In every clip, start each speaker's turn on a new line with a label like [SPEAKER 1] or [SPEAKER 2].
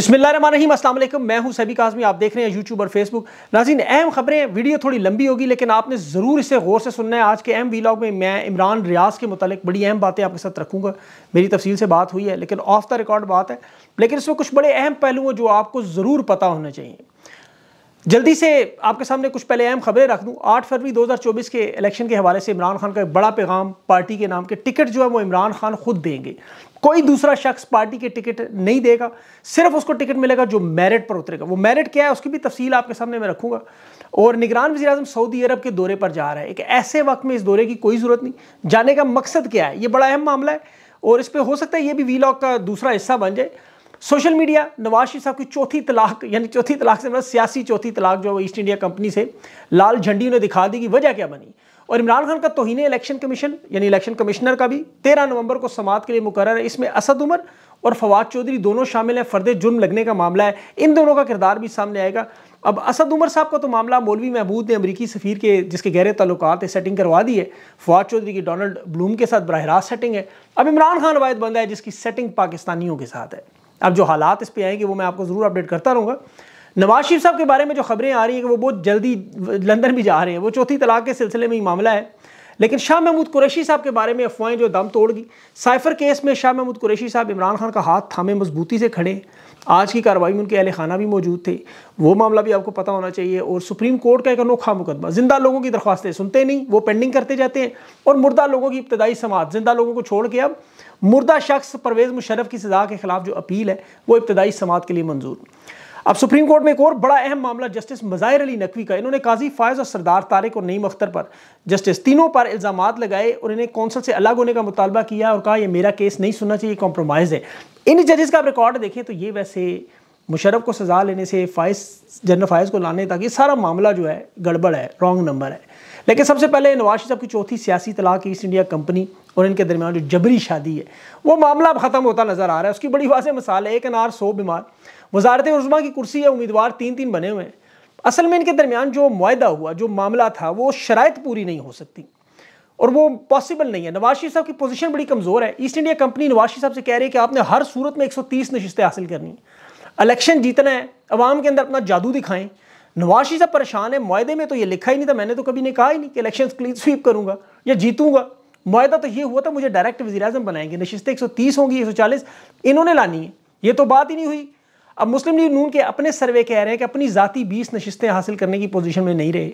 [SPEAKER 1] बिस्मिल्लाम असल मैं हूं सभी काजमी आप देख रहे हैं यूट्यूब और फेसबुक नाजीन अहम खबरें वीडियो थोड़ी लंबी होगी लेकिन आपने ज़रूर इसे गौर से सुनना है आज के अहम वीलॉग में मैं इमरान रियाज के मतलब बड़ी अहम बातें आपके साथ रखूँगा मेरी तफसील से बात हुई है लेकिन ऑफ द रिकॉर्ड बात है लेकिन इसमें कुछ बड़े अहम पहलू हैं जो आपको ज़रूर पता होना चाहिए जल्दी से आपके सामने कुछ पहले अहम खबरें रख दूं 8 फरवरी 2024 के इलेक्शन के हवाले से इमरान खान का एक बड़ा पैगाम पार्टी के नाम के टिकट जो है वो इमरान खान खुद देंगे कोई दूसरा शख्स पार्टी के टिकट नहीं देगा सिर्फ उसको टिकट मिलेगा जो मेरिट पर उतरेगा वो मेरिट क्या है उसकी भी तफसील आपके सामने मैं रखूँगा और निगरान वजी सऊदी अरब के दौरे पर जा रहा है एक ऐसे वक्त में इस दौरे की कोई ज़रूरत नहीं जाने का मकसद क्या है ये बड़ा अहम मामला है और इस पर हो सकता है ये भी वी का दूसरा हिस्सा बन जाए सोशल मीडिया नवाज शरीफ साहब की चौथी तलाक यानी चौथी तलाक से मतलब सियासी चौथी तलाक जो ईस्ट इंडिया कंपनी से लाल झंडी उन्हें दिखा दी कि वजह क्या बनी और इमरान खान का तोहिने इलेक्शन कमीशन यानी इलेक्शन कमिश्नर का भी तेरह नवंबर को समात के लिए मुकर है इसमें असद उमर और फवाद चौधरी दोनों शामिल हैं फर्द जुर्म लगने का मामला है इन दोनों का किरदार भी सामने आएगा अब असद उमर साहब का तो मामला मौलवी महमूद ने अमरीकी सफ़ीर के जिसके गहरे है सेटिंग करवा दी है फवाद चौधरी की डोनल्ड ब्लूम के साथ बरह सेटिंग है अब इमरान खान वायद बंदा है जिसकी सेटिंग पाकिस्तानियों के साथ है अब जो हालात इस पर आएंगे वो मैं आपको ज़रूर अपडेट करता रहूँगा नवाज शरीफ साहब के बारे में जो खबरें आ रही हैं कि वो बहुत जल्दी लंदन भी जा रहे हैं वो चौथी तलाक के सिलसिले में ही मामला है लेकिन शाह महमूद कुरैशी साहब के बारे में अफवाहें जो दम तोड़ गई साइफर केस में शाह महमूद कुरैशी साहब इमरान खान का हाथ थामे मजबूती से खड़े आज की कार्रवाई में उनके अहल खाना भी मौजूद थे वो मामला भी आपको पता होना चाहिए और सुप्रीम कोर्ट का एक अनोखा मुकदमा जिंदा लोगों की दरख्वास्तें सुनते नहीं वो पेंडिंग करते जाते हैं और मुर्दा लोगों की इब्तदाई समात जिंदा लोगों को छोड़ के अब मुर्दा शख्स परवेज़ मुशरफ की सज़ा के खिलाफ जो अपील है वो इब्तदाई समात के लिए मंजूर अब सुप्रीम कोर्ट में एक और बड़ा अहम मामला जस्टिस मज़ाहिर अली नकवी का इन्होंने काजी फायज और सरदार तारिक और नईम अख्तर पर जस्टिस तीनों पर इल्ज़ाम लगाए और इन्हें कौंसल से अलग होने का मुतालबा किया और कहा यह मेरा केस नहीं सुनना चाहिए कॉम्प्रोमाइज़ है इन जजेस का आप रिकॉर्ड देखें तो ये वैसे मुशरफ को सज़ा लेने से फ़ाइज जनरल फ़ाइज को लाने तक ये सारा मामला जो है गड़बड़ है रॉन्ग नंबर है लेकिन सबसे पहले नवाज साहब की चौथी सियासी तलाक ईस्ट इंडिया कंपनी और इनके दरमियान जो जबरी शादी है वो मामला अब ख़त्म होता नज़र आ रहा है उसकी बड़ी वाजह मिसाल है एक अनार सौ बीमार वजारत उजमा की कुर्सी या उम्मीदवार तीन तीन बने हुए हैं असल में इनके दरमियान जो माहा हुआ जो मामला था वो शरात पूरी नहीं हो सकती और वो पॉसिबल नहीं है नवाज शरीफ साहब की पोजीशन बड़ी कमज़ोर है East India Company Nawaz Sharif साहब से कह रही है कि आपने हर सूरत में 130 नशस्तें हासिल करनी है इलेक्शन जीतना है अवाम के अंदर अपना जादू दिखाएं नवाज साहब परेशान है माहे में तो ये लिखा ही नहीं था मैंने तो कभी ने कहा ही नहीं कि इलेक्शन क्लीन स्वीप करूंगा या जीतूंगा माहा तो ये हुआ था मुझे डायरेक्ट वजी बनाएंगे नशितें एक सौ तीस होंगी एक सौ चालीस इन्होंने लानी है ये तो बात ही नहीं हुई अब मुस्लिम लीग नून के अपने सर्वे कह रहे हैं कि अपनी जाति बीस नशस्तें हासिल करने की पोजीशन में नहीं रहे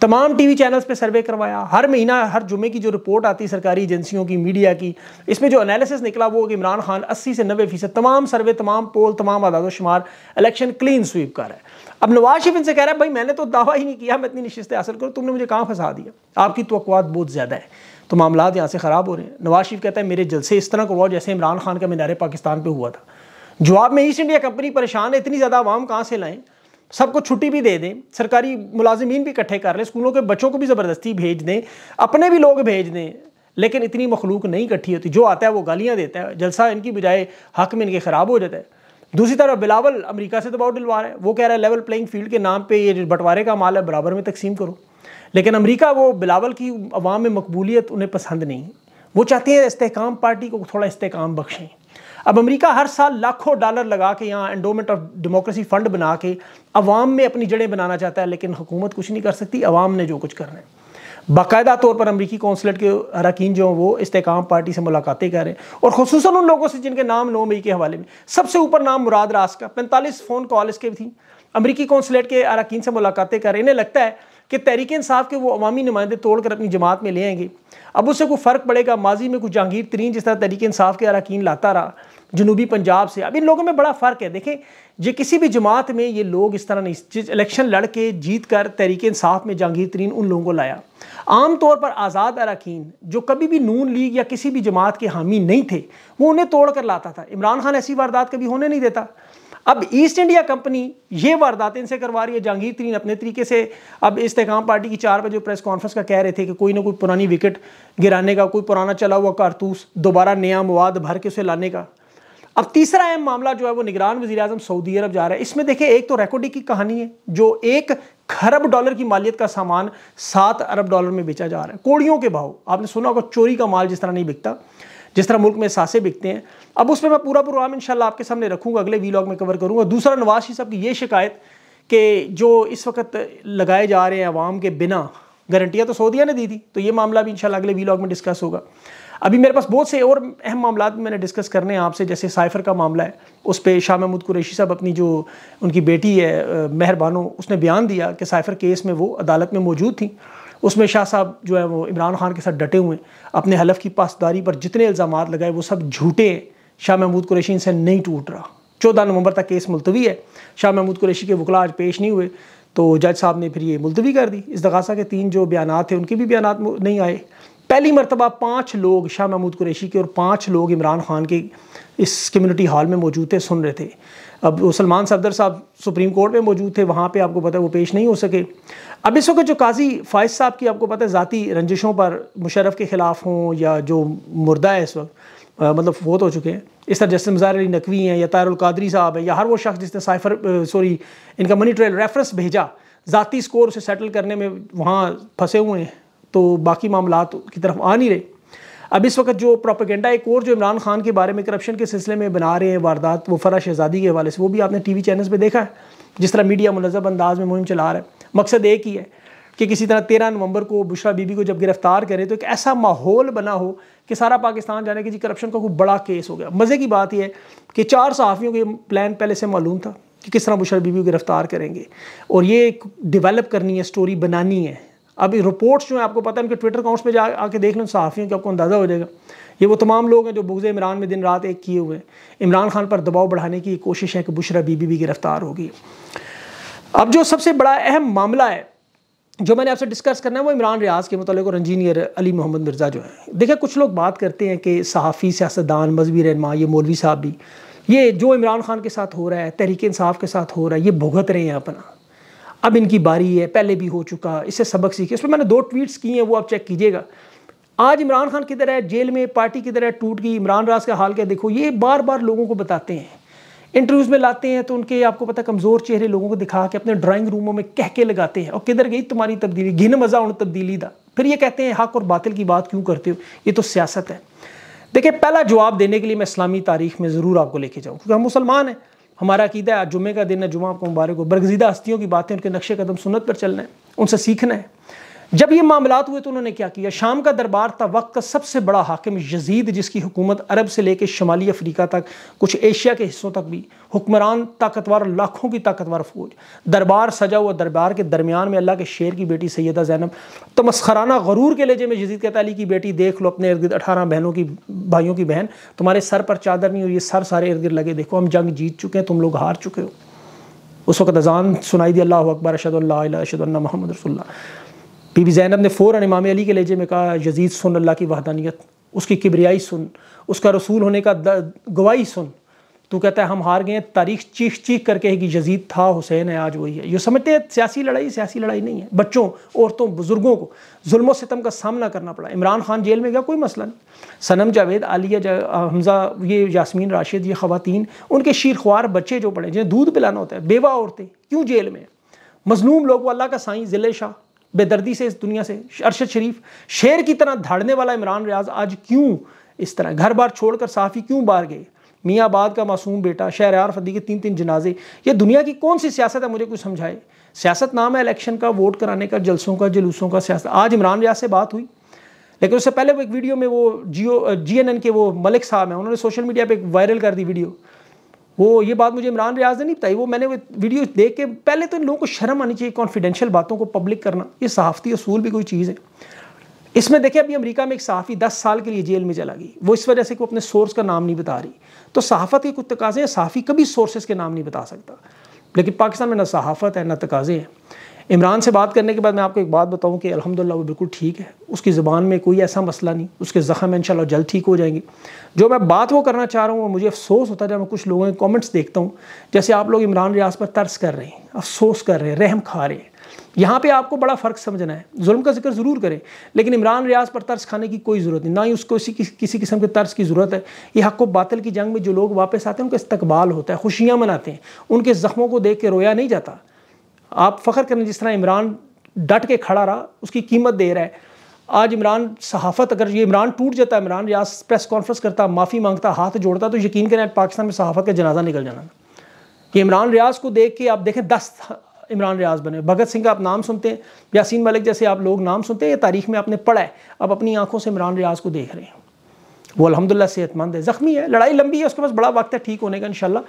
[SPEAKER 1] तमाम टीवी चैनल्स पे सर्वे करवाया हर महीना हर जुमे की जो रिपोर्ट आती सरकारी एजेंसियों की मीडिया की इसमें जो एनालिसिस निकला वो कि इमरान खान अस्सी से नबे फीसद तमाम सर्वे तमाम पोल तमाम आदादोशुमार इलेक्शन क्लीन स्वीप कर रहा है अब नवाज शरीफ इनसे कह रहा है भाई मैंने तो दावा ही नहीं किया मैं इतनी नशस्तें हासिल करूँ तुमने मुझे कहाँ फंसा दिया आपकी तो बहुत ज़्यादा है तो मामला यहाँ से ख़राब हो रहे हैं नवाज शरीफ कहता है मेरे जलसे इस तरह करवाओ जैसे इमरान खान का मीनारे पाकिस्तान पर हुआ था जवाब में ईस्ट इंडिया कंपनी परेशान है इतनी ज़्यादा आवाम कहाँ से लाएँ सबको छुट्टी भी दे दें सरकारी मुलाजमीन भी इकट्ठे कर लें स्कूलों के बच्चों को भी ज़बरदस्ती भेज दें अपने भी लोग भेज दें लेकिन इतनी मखलूक नहीं इकट्ठी होती जो आता है वो गालियाँ देता है जलसा इनकी बजाय हक में इनके ख़राब हो जाता है दूसरी तरफ बिलावल अमेरिका से दबाव डलवा रहा है वो कह रहा है लेवल प्लेइंग फील्ड के नाम पे ये बंटवारे का माल है बराबर में तकसीम करो लेकिन अमेरिका वो बिलावल की अवाम में मकबूलियत उन्हें पसंद नहीं वो चाहते हैं इसकाम पार्टी को थोड़ा इसकाम बख्शें अब अमेरिका हर साल लाखों डॉलर लगा के यहाँ एंडोमेंट ऑफ डेमोक्रेसी फंड बना के अवाम में अपनी जड़ें बनाना चाहता है लेकिन हुकूमत कुछ नहीं कर सकती अवाम ने जो कुछ करना है बाकायदा तौर पर अमरीकी कौंसलेट के अरकान जो हैं वो इस्तेकाम पार्टी से मुलाकातें कर रहे हैं और खसूस उन लोगों से जिनके नाम नौ मई के हवाले में सबसे ऊपर नाम मुराद रास का पैंतालीस फ़ोन कॉल इसके भी थी अमरीकी कौंसलेट के अरकान से मुलाकातें कर रहे हैं इन्हें लगता है कि तहरीक इंसाफ के वो अवामी नुमाइंदे तोड़ कर अपनी जमात में ले आएंगे अब उससे कोई फ़र्क पड़ेगा माजी में कुछ जहांगीर तरीन जिस तरह तहरीक इंसाफ के अरकान लाता रहा जनूबी पंजाब से अब इन लोगों में बड़ा फ़र्क है देखें ये किसी भी जमात में ये लोग इस तरह नहीं जिस इलेक्शन लड़ के जीत कर तहरीक इंसाफ में जहांगीर तरीन उन लोगों को लाया आम तौर पर आज़ाद अरकान जो कभी भी नून लीग या किसी भी जमात के हामी नहीं थे वो उन्हें तोड़ कर लाता था इमरान खान ऐसी वारदात कभी होने नहीं देता अब ईस्ट इंडिया कंपनी ये वारदातें इनसे करवा रही है जहांगीर तरीन अपने तरीके से अब इस्तेकाम पार्टी की चार बजे प्रेस कॉन्फ्रेंस का कह रहे थे कि कोई ना कोई पुरानी विकेट गिराने का कोई पुराना चला हुआ कारतूस दोबारा नया मवाद भर के उसे लाने का अब तीसरा अहम मामला जो है वो निगरान वजी अजम सऊदी अरब जा रहा है इसमें देखिए एक तो रेकोडी की कहानी है जो एक खरब डॉलर की मालियत का सामान सात अरब डॉलर में बेचा जा रहा है कोड़ियों के भाव आपने सुना होगा चोरी का माल जिस तरह नहीं बिकता जिस तरह मुल्क में सासे बिकते हैं अब उसमें मैं पूरा प्रोग्राम इंशाल्लाह आपके सामने रखूँगा अगले वीलॉग में कवर करूँगा दूसरा नवाज शी साहब की ये शिकायत कि जो इस वक्त लगाए जा रहे हैं आवाम के बिना गारंटियाँ तो सऊदिया ने दी थी तो ये मामला भी इनशाला अगले वीलॉग में डिस्कस होगा अभी मेरे पास बहुत से और अहम मामला मैंने डिस्कस करने हैं आपसे जैसे साइफ़र का मामला है उस पर शाह महमूद कुरैशी साहब अपनी जो उनकी बेटी है मेहरबानों उसने बयान दिया कि साइफ़र केस में वो अदालत में मौजूद थी उसमें शाह साहब जो है वो इमरान खान के साथ डटे हुए अपने हलफ की पासदारी पर जितने इल्ज़ाम लगाए वो सब झूठे हैं शाह महमूद कुरैशी से नहीं टूट रहा चौदह नवंबर तक केस मुलतवी है शाह महमूद कुरैशी के वकला आज पेश नहीं हुए तो जज साहब ने फिर ये मुलतवी कर दी इस दगासा के तीन जो बयान थे उनके भी बयान नहीं आए पहली मरतबा पाँच लोग शाह महमूद कुरैशी के और पाँच लोग इमरान खान के इस कम्यूनिटी हॉल में मौजूद थे सुन रहे थे अब सलमान सफदर साहब सुप्रीम कोर्ट में मौजूद थे वहाँ पे आपको पता है वो पेश नहीं हो सके अब इस वक्त जो काजी फायज साहब की आपको पता है ज़ाती रंजिशों पर मुशरफ के ख़िलाफ़ हों या जो मुर्दा है इस वक्त मतलब फोत तो हो चुके हैं इस तरह जस्टिस मज़ार अली नकवी हैं या तारुल साहब हैं या हर वो शख्स जिसने साइफर सॉरी इनका मनी ट्रेल रेफरेंस भेजा ज़ाती स्कोर उसे सेटल करने में वहाँ फंसे हुए हैं तो बाकी मामला की तरफ आ नहीं रहे अब इस वक्त जो प्रोपेगेंडा एक और जो इमरान खान के बारे में करप्शन के सिलसिले में बना रहे हैं वारदात वो फरा शहजादी के हवाले से वो भी आपने टी वी चैनल्स पर देखा है जिस तरह मीडिया मुनजब अंदाज में मुहिम चला रहा है मकसद एक ही है कि किसी तरह तेरह नवंबर को बुशरा बीबी को जब गिरफ्तार करें तो एक ऐसा माहौल बना हो कि सारा पाकिस्तान जाने की जी करप्शन का कोई बड़ा केस हो गया मज़े की बात यह है कि चार सहाफ़ियों को ये प्लान पहले से मालूम था कि किस तरह बुशरा बीबी को गिरफ्तार करेंगे और ये डिवेलप करनी है स्टोरी बनानी है अब रिपोर्ट्स जो हैं आपको पता है उनके ट्विटर अकाउंट्स में जा आके देख लें सहाफ़ियों के आपको अंदाज़ा हो जाएगा ये वो तमाम लोग हैं जो बुगज़ इमरान में दिन रात एक किए हुए हैं इमरान खान पर दबाव बढ़ाने की कोशिश है कि बुशरा बीबी भी गिरफ़्तार होगी अब जो सबसे बड़ा अहम मामला है जो मैंने आपसे डिस्कस करना है वो इमरान रियाज के मतलब और इंजीनियर अली मोहम्मद मिर्ज़ा जो है देखिए कुछ लोग बात करते हैं कि सहाफ़ी सियासतदान मजहबी रहनमा ये मौलवी साहब भी ये जो इमरान खान के साथ हो रहा है तहरीक इंसाफ के साथ हो रहा है ये भुगत रहे हैं अपना अब इनकी बारी है पहले भी हो चुका इससे सबक सीखे इसमें मैंने दो ट्वीट्स किए हैं वो आप चेक कीजिएगा आज इमरान खान किधर है जेल में पार्टी किधर है टूट गई इमरान राज का हाल क्या देखो ये बार बार लोगों को बताते हैं इंटरव्यूज़ में लाते हैं तो उनके आपको पता कमज़ोर चेहरे लोगों को दिखा के अपने ड्राइंग रूमों में कह के लगाते हैं और किधर गई तुम्हारी तब्दीली घिन मज़ा उन तब्दीली दा फिर ये कहते हैं हक और बातिल की बात क्यों करते हो ये तो सियासत है देखिए पहला जवाब देने के लिए मैं इस्लामी तारीख में ज़रूर आपको लेके जाऊँ क्योंकि हम मुसलमान हैं हमारा अकीदा है जुम्मे का दिन है जुमा आपको मुबारक हो बरगजीदा हस्तियों की बातें उनके नक्शे कदम सुनत पर चलना है उनसे सीखना है जब ये मामला हुए तो उन्होंने क्या किया शाम का दरबार था वक्त का सबसे बड़ा हाकिम यजीद जिसकी हुकूमत अरब से लेकर शमाली अफ्रीका तक कुछ एशिया के हिस्सों तक भी हुक्मरान ताकतवर लाखों की ताकतवर फौज दरबार सजा हुआ दरबार के दरमियान में अल्लाह के शेर की बेटी सैदा जैनब तो मस्खराना गरूर के लेजे में यजीद कहता अली की बेटी देख लो अपने इर्द गिर्द अठारह बहनों की भाइयों की बहन तुम्हारे सर पर चादर नहीं हुई ये सर सारे इर्द गिर्द लगे देखो हम जंग जीत चुके हैं तुम लोग हार चुके हो उस वक्त अजान सुनाई दी अल्लाह अकबर अशद अशद महमद रसुल्ला बीबी जैनब ने फ़ौर इमाम अली के लेजे में कहा यजीद सुन अल्लाह की वहदानियत उसकी किबरियाई सुन उसका रसूल होने का गवाही सुन तो कहता है हम हार गए तारीख चीख चीख करके है कि यजीद था हुसैन है आज वही है ये समझते हैं सियासी लड़ाई सियासी लड़ाई नहीं है बच्चों औरतों बुज़ुर्गों को जुल्म सितम का सामना करना पड़ा इमरान खान जेल में गया कोई मसला नहीं सनम जावेद आलिया जा, हमज़ा ये यासमीन राशिद ये ख़वातीन उनके शीरख्वार बच्चे जो पड़े जिन्हें दूध पिलाना होता है बेवा औरतें क्यों जेल में मजलूम लोग वो अल्लाह का साईं जिले शाह बेदर्दी से इस दुनिया से अरशद शरीफ शेर की तरह धाड़ने वाला इमरान रियाज आज क्यों इस तरह घर बार छोड़कर साफ़ी क्यों बाहर गए मियाँबाद का मासूम बेटा शहर आर फदी के तीन तीन जनाजे ये दुनिया की कौन सी सियासत है मुझे कुछ समझाए सियासत नाम है इलेक्शन का वोट कराने का जलसों का जुलूसों का सियासत आज इमरान रियाज से बात हुई लेकिन उससे पहले वो एक वीडियो में वो जियो जी एन एन के वो मलिक साहब हैं उन्होंने सोशल मीडिया पर एक वायरल कर दी वीडियो वो ये बात मुझे इमरान रियाज ने नहीं बताई वो मैंने वीडियो देख के पहले तो इन लोगों को शर्म आनी चाहिए कॉन्फिडेंशियल बातों को पब्लिक करना ये सहाफ़ती असूल भी कोई चीज़ है इसमें देखिए अभी अमेरिका में एक सहाफ़ी दस साल के लिए जेल में चला गई वो इस वजह से कि वो अपने सोर्स का नाम नहीं बता रही तो सहाफ़त के कुछ तकाजे हैं सहाफ़ी कभी सोर्सेज के नाम नहीं बता सकता लेकिन पाकिस्तान में ना सहाफ़त है ना तकाजे हैं इमरान से बात करने के बाद मैं आपको एक बात बताऊं कि अल्हम्दुलिल्लाह वो बिल्कुल ठीक है उसकी ज़बान में कोई ऐसा मसला नहीं उसके ज़ख़म इंशाल्लाह जल्द ठीक हो जाएंगे जो मैं बात वो करना चाह रहा हूँ मुझे अफसोस होता है जब मैं कुछ लोगों के कॉमेंट्स देखता हूँ जैसे आप लोग इमरान रियाज पर तर्स कर रहे हैं अफसोस कर रहे हैं रहम खा रहे हैं यहाँ पर आपको बड़ा फ़र्क समझना है जुल्म का जिक्र ज़रूर करें लेकिन इमरान रियाज पर तर्स खाने की कोई ज़रूरत नहीं ना ही उसको किसी किसी किस्म के तर्स की ज़रूरत है ये हक व बातिल की जंग में जो लोग वापस आते हैं उनका इस्तकबाल होता है खुशियाँ मनाते हैं उनके ज़ख्मों को देख के रोया नहीं जाता आप फ़ख्र करें जिस तरह इमरान डट के खड़ा रहा उसकी कीमत दे रहा है आज इमरान सहाफत अगर ये इमरान टूट जाता है इमरान या प्रेस कॉन्फ्रेंस करता माफ़ी मांगता हाथ जोड़ता तो यकीन करें पाकिस्तान में सहाफत का जनाजा निकल जाना कि इमरान रियाज को देख के आप देखें दस इमरान रियाज बने भगत सिंह का आप नाम सुनते हैं यासिन मलिक जैसे आप लोग नाम सुनते हैं ये तारीख में आपने पढ़ा है आप अपनी आंखों से इमरान रियाज को देख रहे हैं वो अलहमदिल्ला सेहतमंद है ज़ख्मी है लड़ाई लंबी है उसके पास बड़ा वक्त है ठीक होने का इन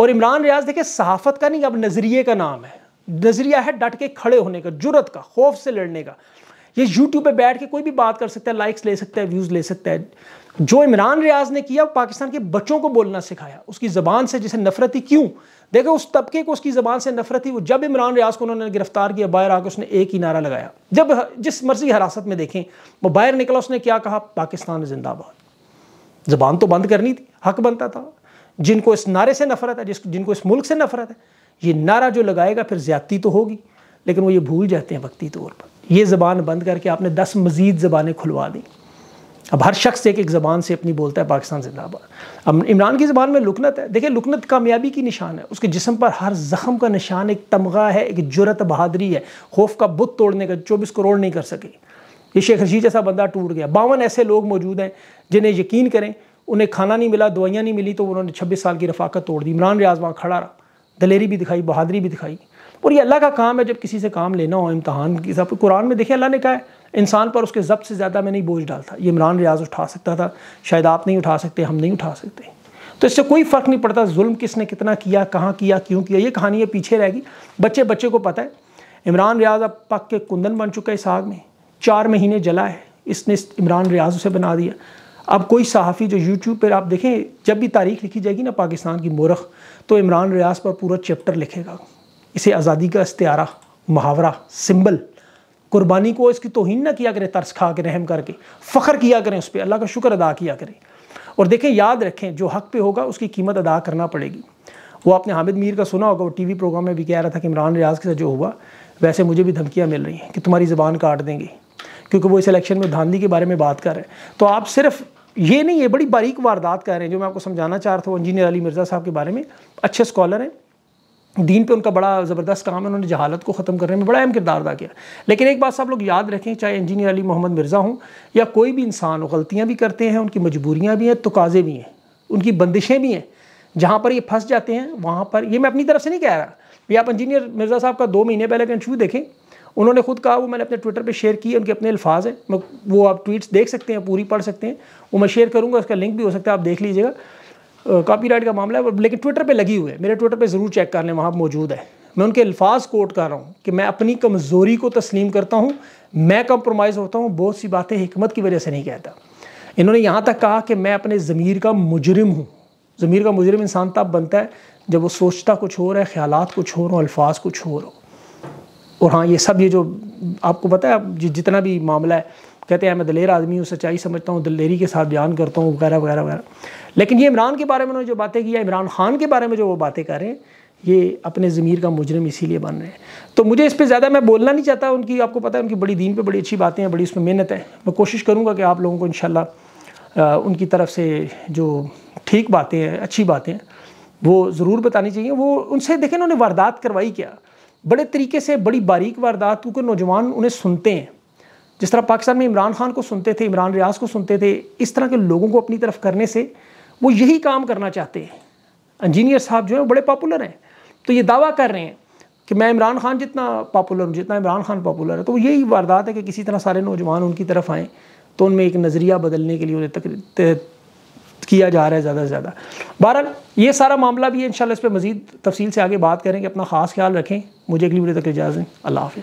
[SPEAKER 1] और इमरान रियाज देखे सहाफत का नहीं अब नज़रिए का नाम है नज़रिया है डट के खड़े होने का जुरत का खौफ से लड़ने का ये यूट्यूब पे बैठ के कोई भी बात कर सकता है लाइक्स ले सकता है व्यूज़ ले सकता है जो इमरान रियाज ने किया वो पाकिस्तान के बच्चों को बोलना सिखाया उसकी ज़बान से जिसे नफरत ही क्यों देखो उस तबके को उसकी ज़बान से नफरत ही वो जब इमरान रियाज को उन्होंने गिरफ्तार किया बाहर आकर उसने एक ही नारा लगाया जब जिस मर्जी हिरासत में देखें वो बाहर निकला उसने क्या कहा पाकिस्तान जिंदाबाद ज़बान तो बंद करनी थी हक बनता था जिनको इस नारे से नफरत है जिस जिनको इस मुल्क से नफरत है ये नारा जो लगाएगा फिर ज़्यादती तो होगी लेकिन वो ये भूल जाते हैं वक्ती तौर पर ये ज़बान बंद करके आपने दस मज़ीद ज़बानें खुलवा दी अब हर शख्स एक एक ज़बान से अपनी बोलता है पाकिस्तान जिंदाबाद अब इमरान की ज़बान में लुकनत है देखिए लुकनत कामयाबी की निशान है उसके जिसम पर हर ज़ख़म का निशान एक तमगा है एक जुरत बहादरी है खौफ का बुत तोड़ने का चौबीस करोड़ नहीं कर सके ये शेख रशीद जैसा बंदा टूट गया बावन ऐसे लोग मौजूद हैं जिन्हें यकीन करें उन्हें खाना नहीं मिला दवाइयाँ नहीं मिली तो उन्होंने छब्बीस साल की रफाकत तोड़ दी इमरान रियाज वहाँ खड़ा रहा दलेरी भी दिखाई बहादरी भी दिखाई और ये अल्लाह का काम है जब किसी से काम लेना हो इम्तहान की सब कुरान में देखिए अल्लाह ने कहा है इंसान पर उसके जब्त से ज़्यादा मैं नहीं बोझ डालता ये इमरान रियाज उठा सकता था शायद आप नहीं उठा सकते हम नहीं उठा सकते तो इससे कोई फ़र्क नहीं पड़ता जुल्म किसने कितना किया कहाँ किया क्यों किया ये कहानी है पीछे रहेगी बच्चे बच्चे को पता है इमरान रियाज अब पक के कुंदन बन चुका है इस आग में चार महीने जला है इसने इमरान रियाज उसे बना दिया अब कोई सहाफ़ी जो यूट्यूब पर आप देखें जब भी तारीख लिखी जाएगी ना पाकिस्तान की मोरख तो इमरान रियाज पर पूरा चैप्टर लिखेगा इसे आज़ादी का इस्तारा मुहावरा सिंबल कुर्बानी को इसकी तोहन ना किया करें तर्स खा के रहम करके फ़ख्र किया करें उस पर अल्लाह का शुक्र अदा किया करें और देखें याद रखें जो हक पे होगा उसकी कीमत अदा करना पड़ेगी वो आपने हामिद मीर का सुना होगा वो टीवी प्रोग्राम में भी कह रहा था कि इमरान रियाज के साथ जो हुआ वैसे मुझे भी धमकियाँ मिल रही हैं कि तुम्हारी ज़बान काट देंगे क्योंकि वो इस इलेक्शन में धांधली के बारे में बात कर रहे हैं तो आप सिर्फ ये नहीं ये बड़ी बारीक वारदात कर रहे हैं जो मैं आपको समझाना चाह रहा था इंजीनियर अली मिर्ज़ा साहब के बारे में अच्छे स्कॉलर हैं दीन पे उनका बड़ा ज़बरदस्त काम है उन्होंने जहालत को ख़त्म करने में बड़ा अहम किरदार अदा किया लेकिन एक बात सब लोग याद रखें चाहे इंजीनियर अली मोहम्मद मिर्ज़ा हों या कोई भी इंसान हो गलतियाँ भी करते हैं उनकी मजबूरियाँ भी हैं तकाज़े भी हैं उनकी बंदिशें भी हैं जहाँ पर ये फंस जाते हैं वहाँ पर ये मैं अपनी तरफ से नहीं कह रहा ये आप इंजीनियर मिर्ज़ा साहब का दो महीने पहले का इंटरव्यू देखें उन्होंने खुद कहा वो मैंने अपने ट्विटर पे शेयर की उनके अपने अल्फाज हैं वो आप ट्वीट्स देख सकते हैं पूरी पढ़ सकते हैं वो मैं शेयर करूँगा उसका लिंक भी हो सकता है आप देख लीजिएगा कॉपीराइट का मामला है लेकिन ट्विटर पर लगी हुई है मेरे ट्विटर पर ज़रूर चेक कर लें वहाँ मौजूद है मैं उनके अल्फाज कोट कर रहा हूँ कि मैं अपनी कमज़ोरी को तस्लीम करता हूँ मैं कंप्रोमाइज़ होता हूँ बहुत सी बातें हमत की वजह से नहीं कहता इन्होंने यहाँ तक कहा कि मैं अपने ज़मीर का मुजरम हूँ ज़मीर का मुजरम इंसान तब बनता है जब वो सोचता कुछ हो रहा है ख्याल कुछ हो रहा हो अल्फाज कुछ हो रहा हो और हाँ ये सब ये जो आपको पता है जितना भी मामला है कहते हैं मैं दलेर आदमी हूँ सच्चाई समझता हूँ दलेरी के साथ बयान करता हूँ वगैरह वगैरह वगैरह लेकिन ये इमरान के बारे में उन्होंने जो बातें की या इमरान खान के बारे में जो वो बातें कर रहे हैं ये अपने ज़मीर का मुजरम इसीलिए बन रहे हैं तो मुझे इस पर ज़्यादा मैं बोलना नहीं चाहता उनकी आपको पता है उनकी बड़ी दीन पर बड़ी अच्छी बातें हैं बड़ी उसमें मेहनत है मैं कोशिश करूँगा कि आप लोगों को इन उनकी तरफ से जो ठीक बातें हैं अच्छी बातें हैं वो ज़रूर बतानी चाहिए वो उनसे देखें उन्होंने वारदात करवाई क्या बड़े तरीके से बड़ी बारीक वारदात क्योंकि नौजवान उन्हें सुनते हैं जिस तरह पाकिस्तान में इमरान खान को सुनते थे इमरान रियाज को सुनते थे इस तरह के लोगों को अपनी तरफ करने से वो यही काम करना चाहते हैं इंजीनियर साहब जो हैं बड़े पॉपुलर हैं तो ये दावा कर रहे हैं कि मैं इमरान खान जितना पॉपुलर हूँ जितना इमरान खान पॉपुलर है तो यही वारदात है कि किसी तरह सारे नौजवान उनकी तरफ आएँ तो उनमें एक नज़रिया बदलने के लिए उन्हें किया जा रहा है ज़्यादा से ज़्यादा बहरहाल ये सारा मामला भी है इन शाला इस पर मज़ीद तफसील से आगे बात करें कि अपना ख़ास ख्याल रखें मुझे अगली वीडियो तक इजाज़ें अल्लाह हाफ़